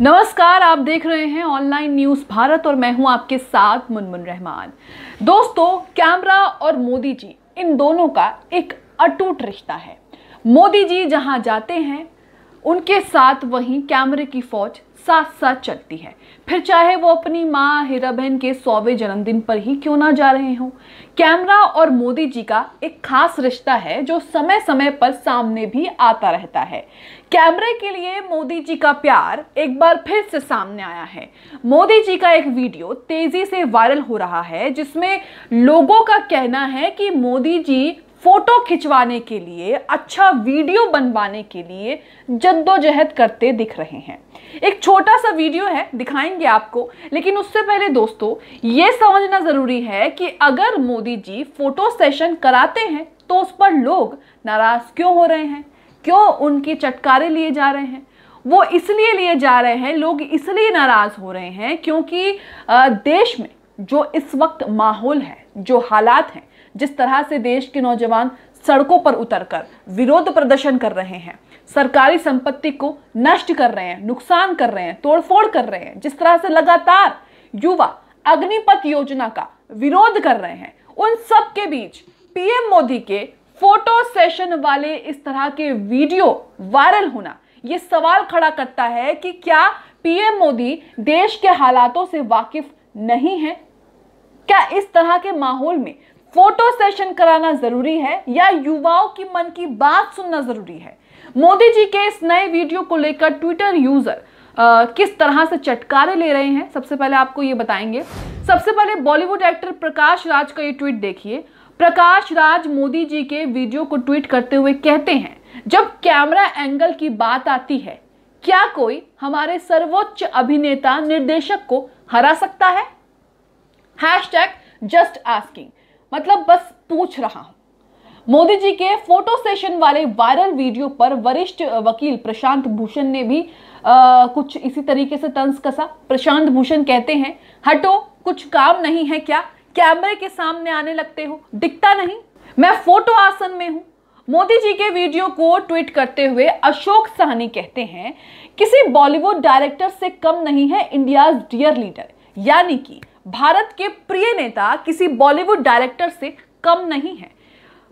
नमस्कार आप देख रहे हैं ऑनलाइन न्यूज भारत और मैं हूं आपके साथ मुनमुन रहमान दोस्तों कैमरा और मोदी जी इन दोनों का एक अटूट रिश्ता है मोदी जी जहां जाते हैं उनके साथ वहीं कैमरे की फौज साथ साथ चलती है फिर चाहे वो अपनी माँ हीरा बहन के सौवे जन्मदिन पर ही क्यों ना जा रहे हों कैमरा और मोदी जी का एक खास रिश्ता है जो समय समय पर सामने भी आता रहता है कैमरे के लिए मोदी जी का प्यार एक बार फिर से सामने आया है मोदी जी का एक वीडियो तेजी से वायरल हो रहा है जिसमें लोगों का कहना है कि मोदी जी फोटो खिंचवाने के लिए अच्छा वीडियो बनवाने के लिए जद्दोजहद करते दिख रहे हैं एक छोटा सा वीडियो है दिखाएंगे आपको लेकिन उससे पहले दोस्तों ये समझना ज़रूरी है कि अगर मोदी जी फोटो सेशन कराते हैं तो उस पर लोग नाराज़ क्यों हो रहे हैं क्यों उनकी चटकारे लिए जा रहे हैं वो इसलिए लिए जा रहे हैं लोग इसलिए नाराज़ हो रहे हैं क्योंकि देश में जो इस वक्त माहौल है जो हालात हैं जिस तरह से देश के नौजवान सड़कों पर उतरकर विरोध प्रदर्शन कर रहे हैं सरकारी संपत्ति को नष्ट कर रहे हैं नुकसान कर रहे हैं तोड़फोड़ कर रहे हैं जिस तरह से लगातार युवा अग्निपथ योजना का विरोध कर रहे हैं उन सब के बीच पीएम मोदी के फोटो सेशन वाले इस तरह के वीडियो वायरल होना ये सवाल खड़ा करता है कि क्या पीएम मोदी देश के हालातों से वाकिफ नहीं है क्या इस तरह के माहौल में फोटो सेशन कराना जरूरी है या युवाओं की मन की बात सुनना जरूरी है मोदी जी के इस नए वीडियो को लेकर ट्विटर यूजर आ, किस तरह से चटकारे ले रहे हैं सबसे पहले आपको ये बताएंगे सबसे पहले बॉलीवुड एक्टर प्रकाश राज का ये ट्वीट देखिए प्रकाश राज मोदी जी के वीडियो को ट्वीट करते हुए कहते हैं जब कैमरा एंगल की बात आती है क्या कोई हमारे सर्वोच्च अभिनेता निर्देशक को हरा सकता है हैश टैग जस्ट आस्किंग मतलब बस पूछ रहा हूं मोदी जी के फोटो सेशन वाले वायरल वीडियो पर वरिष्ठ वकील प्रशांत भूषण ने भी आ, कुछ इसी तरीके से तंस कसा प्रशांत भूषण कहते हैं हटो कुछ काम नहीं है क्या कैमरे के सामने आने लगते हो दिखता नहीं मैं फोटो आसन में हूं मोदी जी के वीडियो को ट्वीट करते हुए अशोक सहनी कहते हैं किसी बॉलीवुड डायरेक्टर से कम नहीं है इंडियाज डियर लीडर यानी कि भारत के प्रिय नेता किसी बॉलीवुड डायरेक्टर से कम नहीं है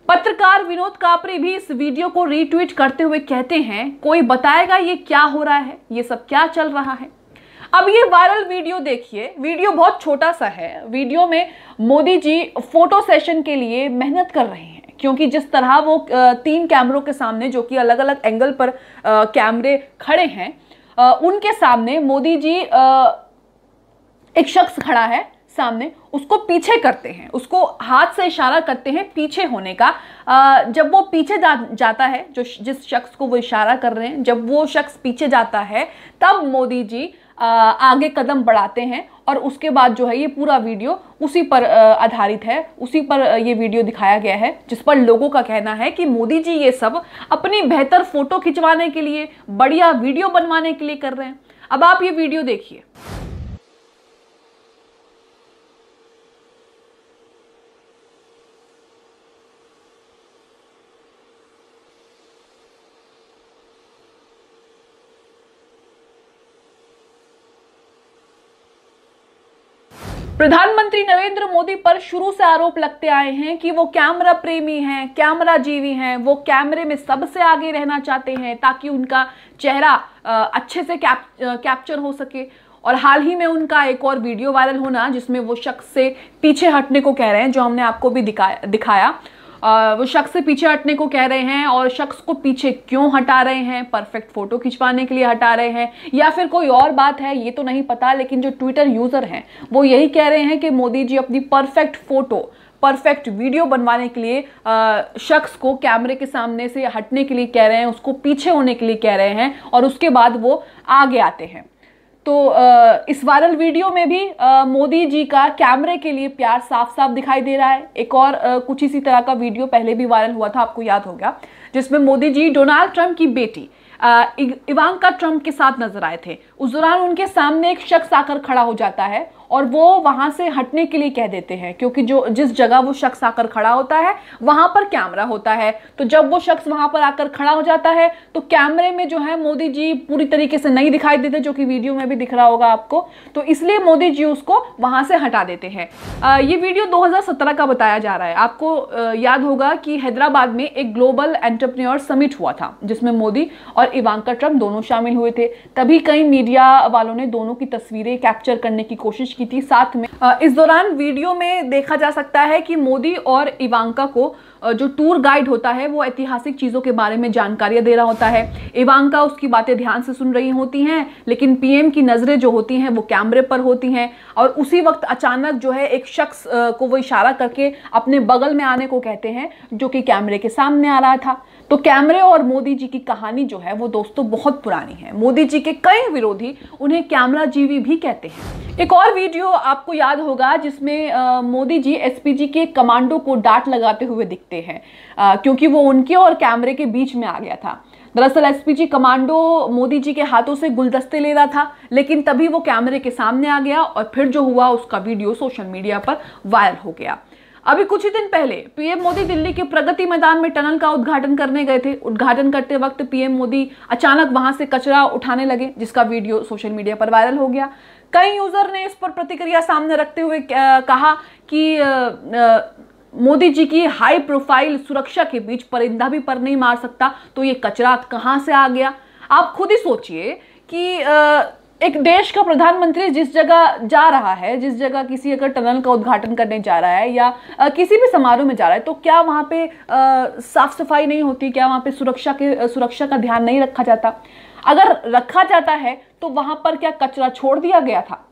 पत्रकार विनोद कापरे भी इस वीडियो को रीट्वीट करते हुए कहते हैं कोई बताएगा ये क्या हो रहा है ये सब क्या चल रहा है अब ये वायरल वीडियो देखिए वीडियो बहुत छोटा सा है वीडियो में मोदी जी फोटो सेशन के लिए मेहनत कर रहे हैं क्योंकि जिस तरह वो तीन कैमरों के सामने जो कि अलग अलग एंगल पर कैमरे खड़े हैं उनके सामने मोदी जी एक शख्स खड़ा है सामने उसको पीछे करते हैं उसको हाथ से इशारा करते हैं पीछे होने का जब वो पीछे जा जाता है जो जिस शख्स को वो इशारा कर रहे हैं जब वो शख्स पीछे जाता है तब मोदी जी आगे कदम बढ़ाते हैं और उसके बाद जो है ये पूरा वीडियो उसी पर आधारित है उसी पर ये वीडियो दिखाया गया है जिस पर लोगों का कहना है कि मोदी जी ये सब अपनी बेहतर फोटो खिंचवाने के लिए बढ़िया वीडियो बनवाने के लिए कर रहे हैं अब आप ये वीडियो देखिए प्रधानमंत्री नरेंद्र मोदी पर शुरू से आरोप लगते आए हैं कि वो कैमरा प्रेमी हैं कैमरा जीवी हैं वो कैमरे में सबसे आगे रहना चाहते हैं ताकि उनका चेहरा अच्छे से कैप कैप्चर हो सके और हाल ही में उनका एक और वीडियो वायरल होना जिसमें वो शख्स से पीछे हटने को कह रहे हैं जो हमने आपको भी दिखाया दिखाया वो शख्स से पीछे हटने को कह रहे हैं और शख्स को पीछे क्यों हटा रहे हैं परफेक्ट फ़ोटो खिंचवाने के लिए हटा रहे हैं या फिर कोई और बात है ये तो नहीं पता लेकिन जो ट्विटर यूज़र हैं वो यही कह रहे हैं कि मोदी जी अपनी परफेक्ट फ़ोटो परफेक्ट वीडियो बनवाने के लिए शख्स को कैमरे के सामने से हटने के लिए कह रहे हैं उसको पीछे होने के लिए कह रहे हैं और उसके बाद वो आगे आते हैं तो इस वायरल वीडियो में भी मोदी जी का कैमरे के लिए प्यार साफ साफ दिखाई दे रहा है एक और कुछ इसी तरह का वीडियो पहले भी वायरल हुआ था आपको याद होगा जिसमें मोदी जी डोनाल्ड ट्रंप की बेटी इवांका ट्रंप के साथ नजर आए थे उस दौरान उनके सामने एक शख्स आकर खड़ा हो जाता है और वो वहाँ से हटने के लिए कह देते हैं क्योंकि जो जिस जगह वो शख्स आकर खड़ा होता है वहाँ पर कैमरा होता है तो जब वो शख्स वहाँ पर आकर खड़ा हो जाता है तो कैमरे में जो है मोदी जी पूरी तरीके से नहीं दिखाई देते जो कि वीडियो में भी दिख रहा होगा आपको तो इसलिए मोदी जी उसको वहाँ से हटा देते हैं ये वीडियो दो का बताया जा रहा है आपको आ, याद होगा कि हैदराबाद में एक ग्लोबल एंटरप्रन्योर समिट हुआ था जिसमें मोदी और इवानका ट्रम्प दोनों शामिल हुए थे तभी कई मीडिया वालों ने दोनों की तस्वीरें कैप्चर करने की कोशिश की थी साथ में इस दौरान वीडियो में देखा जा सकता है कि मोदी और इवांका को जो टूर गाइड होता है वो ऐतिहासिक चीज़ों के बारे में जानकारियाँ दे रहा होता है इवांका उसकी बातें ध्यान से सुन रही होती हैं लेकिन पीएम की नज़रें जो होती हैं वो कैमरे पर होती हैं और उसी वक्त अचानक जो है एक शख्स को वो इशारा करके अपने बगल में आने को कहते हैं जो कि कैमरे के सामने आ रहा था तो कैमरे और मोदी जी की कहानी जो है वो दोस्तों बहुत पुरानी है मोदी जी के कई विरोधी उन्हें कैमरा जीवी भी कहते हैं एक और वीडियो आपको याद होगा जिसमें मोदी जी एसपीजी के कमांडो को डांट लगाते हुए दिखते सकते हैं आ, क्योंकि वो उनके और कैमरे के बीच में आ गया था दरअसल एसपीजी कमांडो मोदी जी के हाथों से गुलदस्ते ले रहा था लेकिन तभी वो कैमरे के सामने आ गया और फिर जो हुआ उसका वीडियो सोशल मीडिया पर वायरल हो गया अभी कुछ ही दिन पहले पीएम मोदी दिल्ली के प्रगति मैदान में टनल का उद्घाटन करने गए थे उद्घाटन करते वक्त पीएम मोदी अचानक वहां से कचरा उठाने लगे जिसका वीडियो सोशल मीडिया पर वायरल हो गया कई यूजर ने इस पर प्रतिक्रिया सामने रखते हुए कहा कि मोदी जी की हाई प्रोफाइल सुरक्षा के बीच परिंदा भी पर नहीं मार सकता तो ये कचरा कहां से आ गया आप खुद ही सोचिए कि एक देश का प्रधानमंत्री जिस जगह जा रहा है जिस जगह किसी अगर टनल का उद्घाटन करने जा रहा है या किसी भी समारोह में जा रहा है तो क्या वहां पे साफ सफाई नहीं होती क्या वहां पे सुरक्षा के सुरक्षा का ध्यान नहीं रखा जाता अगर रखा जाता है तो वहां पर क्या कचरा छोड़ दिया गया था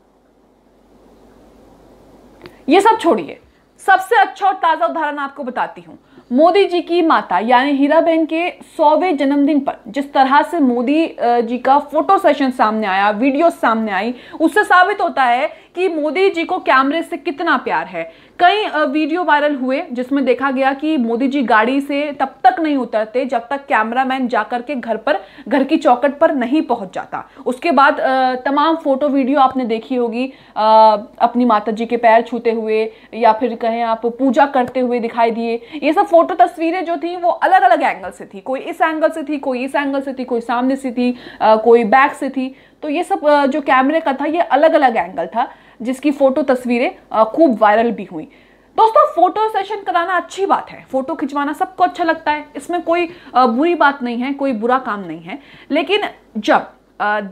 ये सब छोड़िए सबसे अच्छा और ताजा उदाहरण आपको बताती हूं मोदी जी की माता यानी हीरा बहन के सौवे जन्मदिन पर जिस तरह से मोदी जी का फोटो सेशन सामने आया वीडियो सामने आई उससे साबित होता है कि मोदी जी को कैमरे से कितना प्यार है कई वीडियो वायरल हुए जिसमें देखा गया कि मोदी जी गाड़ी से तब तक नहीं उतरते जब तक कैमरामैन जाकर के घर पर घर की चौकट पर नहीं पहुंच जाता उसके बाद तमाम फोटो वीडियो आपने देखी होगी अपनी माता जी के पैर छूते हुए या फिर कहें आप पूजा करते हुए दिखाई दिए ये सब फोटो फोटो तस्वीरें जो थी वो अलग अलग एंगल से थी कोई इस एंगल से थी कोई इस एंगल से थी कोई सामने से थी कोई बैक से थी तो ये सब जो कैमरे का था ये अलग अलग एंगल था जिसकी फ़ोटो तस्वीरें खूब वायरल भी हुई दोस्तों फोटो सेशन कराना अच्छी बात है फोटो खिंचवाना सबको अच्छा लगता है इसमें कोई बुरी बात नहीं है कोई बुरा काम नहीं है लेकिन जब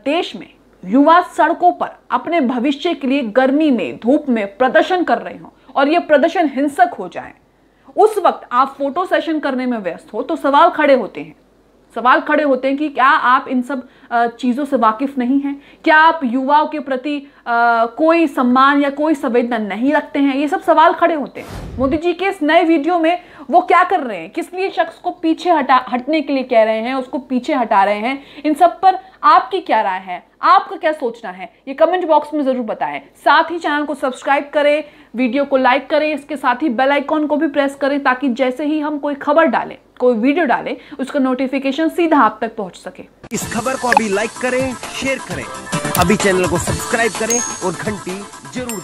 देश में युवा सड़कों पर अपने भविष्य के लिए गर्मी में धूप में प्रदर्शन कर रहे हों और ये प्रदर्शन हिंसक हो जाए उस वक्त आप फोटो सेशन करने में व्यस्त हो तो सवाल खड़े होते हैं सवाल खड़े होते हैं कि क्या आप इन सब चीज़ों से वाकिफ़ नहीं हैं क्या आप युवाओं के प्रति कोई सम्मान या कोई संवेदना नहीं रखते हैं ये सब सवाल खड़े होते हैं मोदी जी के इस नए वीडियो में वो क्या कर रहे हैं किस लिए शख्स को पीछे हटा हटने के लिए कह रहे हैं उसको पीछे हटा रहे हैं इन सब पर आपकी क्या राय है आपका क्या सोचना है ये कमेंट बॉक्स में ज़रूर बताएं साथ ही चैनल को सब्सक्राइब करें वीडियो को लाइक करें इसके साथ ही बेल आइकॉन को भी प्रेस करें ताकि जैसे ही हम कोई खबर डालें कोई वीडियो डालें उसका नोटिफिकेशन सीधा आप तक पहुंच सके इस खबर को अभी लाइक करें शेयर करें अभी चैनल को सब्सक्राइब करें और घंटी जरूर